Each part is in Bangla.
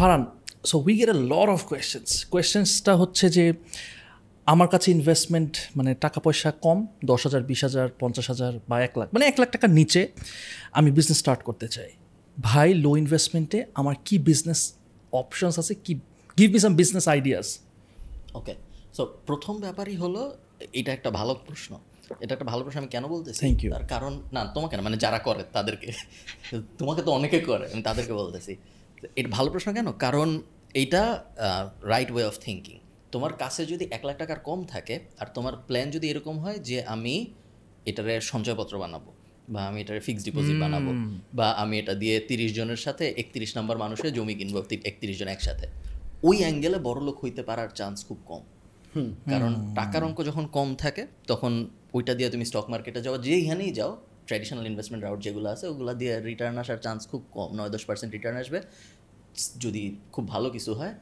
ফারান so we get a lot of questions কোয়েশ্চেন্সটা হচ্ছে যে আমার কাছে ইনভেস্টমেন্ট মানে টাকা পয়সা কম দশ হাজার বিশ হাজার পঞ্চাশ হাজার বা এক লাখ মানে এক লাখ টাকার নিচে আমি বিজনেস স্টার্ট করতে চাই ভাই লো ইনভেস্টমেন্টে আমার কি বিজনেস অপশনস আছে কি give me some business ideas okay so প্রথম ব্যাপারই হলো এটা একটা ভালো প্রশ্ন এটা একটা ভালো প্রশ্ন আমি কেন বলতেছি থ্যাংক ইউ তার কারণ না তোমাকে না মানে যারা করে তাদেরকে তোমাকে তো অনেকে করে আমি তাদেরকে বলতেছি এটা ভালো প্রশ্ন কেন কারণ এইটা রাইট ওয়ে অফ থিঙ্কিং তোমার কাছে যদি এক লাখ টাকার কম থাকে আর তোমার প্ল্যান যদি এরকম হয় যে আমি এটারে সঞ্চয়পত্র বানাবো বা আমি এটার ফিক্সড ডিপোজিট বানাবো বা আমি এটা দিয়ে তিরিশ জনের সাথে একত্রিশ নম্বর মানুষের জমি কিনবো একত্রিশ জন একসাথে ওই অ্যাঙ্গেলে বড় লোক হইতে পারার চান্স খুব কম কারণ টাকার অঙ্ক যখন কম থাকে তখন ওইটা দিয়ে তুমি স্টক মার্কেটে যাও যেইখানেই যাও ট্র্যাডিশনাল ইনভেস্টমেন্ট রাউট যেগুলো আছে ওগুলো দিয়ে রিটার্ন আসার চান্স খুব কম নয় দশ পার্সেন্ট রিটার্ন আসবে যদি খুব ভালো কিছু হয়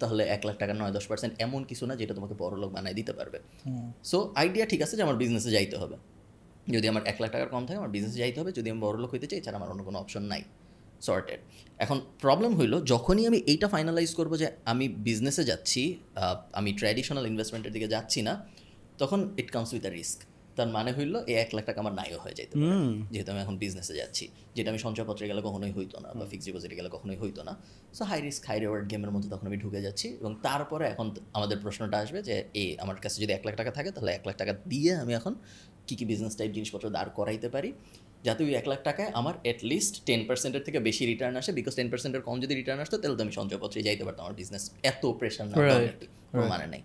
তাহলে এক লাখ টাকা নয় দশ পার্সেন্ট এমন কিছু না যেটা তোমাকে বড় লোক দিতে পারবে সো আইডিয়া ঠিক আছে যে আমার বিজনেসে যাইতে হবে যদি আমার এক লাখ টাকার কম থাকে আমার বিজনেসে যাইতে হবে যদি আমি বড় লোক হইতে চাই ছাড়া আমার অন্য কোনো অপশন নাই সর্টেড এখন প্রবলেম হইলো যখনই আমি এইটা ফাইনালাইজ করবো যে আমি বিজনেসে যাচ্ছি আমি ট্র্যাডিশনাল ইনভেস্টমেন্টের দিকে যাচ্ছি না তখন it comes with a risk তার মানে হইল এই এক লাখ টাকা আমার নাইও হয়ে যাইতো যেহেতু আমি এখন বিজনেসে যাচ্ছি যেটা আমি সঞ্চয়পত্রে গেলে কখনোই হইতো না বা ফিক্স ডিপোজিটে গেলে কখনোই হইতো না so high risk high reward গেমের মধ্যে তখন আমি ঢুকে যাচ্ছি এবং তারপরে এখন আমাদের প্রশ্নটা আসবে যে এ আমার কাছে যদি এক লাখ টাকা থাকে তাহলে এক লাখ টাকা দিয়ে আমি এখন কী কী বিজনেস টাইপ জিনিসপত্র দাঁড় করাইতে পারি যাতে ওই এক লাখ টাকায় আমার অ্যাটলিস্ট টেন পার্সেন্টের থেকে বেশি রিটার্ন আসে বিকজ টেন পার্সেন্টের কম যদি রিটার্ন আসতো তাহলে তো আমি সঞ্চয়পত্রে যাইতে পারতাম আমার বিজনেস এত প্রেশার না মানে নেই